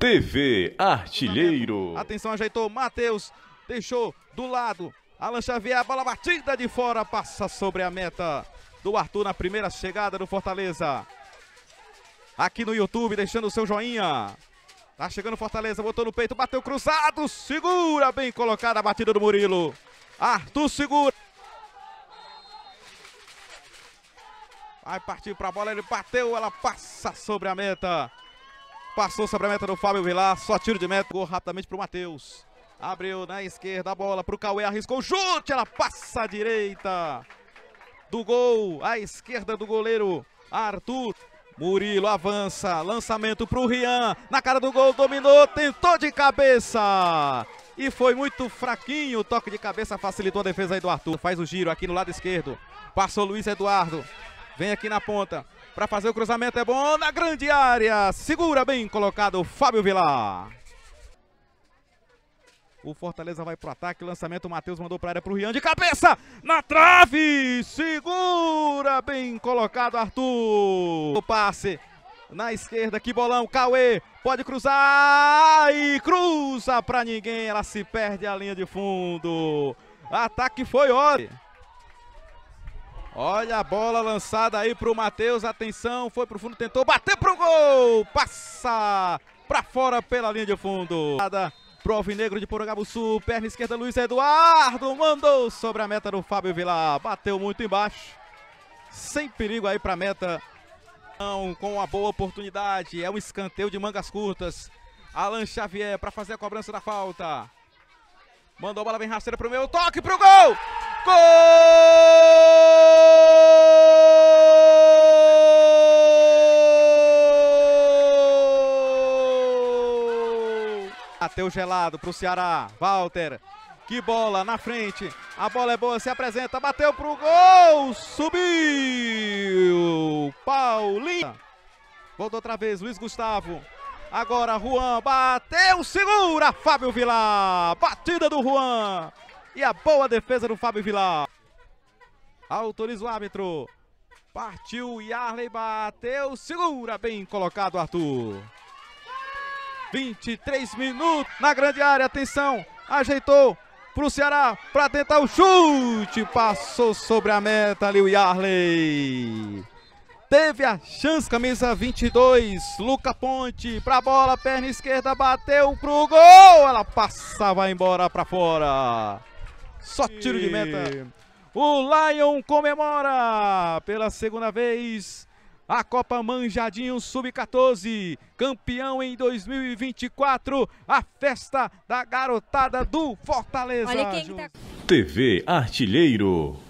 TV Artilheiro. Atenção, ajeitou Matheus, deixou do lado. Alan Xavier, a bola batida de fora, passa sobre a meta do Arthur na primeira chegada do Fortaleza. Aqui no YouTube, deixando o seu joinha. Tá chegando Fortaleza, botou no peito, bateu cruzado, segura, bem colocada a batida do Murilo. Arthur segura. Vai partir para a bola, ele bateu, ela passa sobre a meta. Passou sobre a meta do Fábio Vilar. Só tiro de meta. Gol rapidamente para o Matheus. Abriu na esquerda a bola para o Cauê. Arriscou o chute. Ela passa à direita do gol. À esquerda do goleiro Arthur. Murilo avança, lançamento para o Rian, na cara do gol, dominou, tentou de cabeça e foi muito fraquinho. O toque de cabeça facilitou a defesa aí do Arthur. Faz o giro aqui no lado esquerdo. Passou Luiz Eduardo. Vem aqui na ponta para fazer o cruzamento. É bom na grande área. Segura bem colocado o Fábio Vilar. O Fortaleza vai pro ataque. Lançamento. O Matheus mandou pra área pro Rian de cabeça. Na trave. Segura bem colocado Arthur. O passe na esquerda, que bolão, Cauê, pode cruzar e cruza pra ninguém, ela se perde a linha de fundo. Ataque foi ótimo. Olha a bola lançada aí para o Matheus. Atenção, foi para o fundo, tentou bater para o gol. Passa para fora pela linha de fundo. Pro Alvinegro de Porangabuçu, perna esquerda Luiz Eduardo, mandou sobre a meta do Fábio Vilar, bateu muito embaixo, sem perigo aí para a meta, com uma boa oportunidade, é um escanteio de mangas curtas, Alan Xavier para fazer a cobrança da falta, mandou a bola bem rasteira para o toque para o gol, gol! Bateu gelado para o Ceará. Walter. Que bola na frente. A bola é boa, se apresenta. Bateu para o gol. Subiu. Paulinho. voltou outra vez. Luiz Gustavo. Agora Juan bateu, segura Fábio Vilar. Batida do Juan. E a boa defesa do Fábio Vilar. Autoriza o árbitro. Partiu Yarley, bateu, segura. Bem colocado, Arthur. 23 minutos na grande área, atenção, ajeitou para o Ceará para tentar o chute, passou sobre a meta ali o Yarley. Teve a chance, camisa 22, Luca Ponte para a bola, perna esquerda, bateu pro gol, ela passa, vai embora para fora. Só tiro de meta. O Lion comemora pela segunda vez a Copa Manjadinho Sub-14, campeão em 2024, a festa da garotada do Fortaleza. Olha quem tá... TV Artilheiro.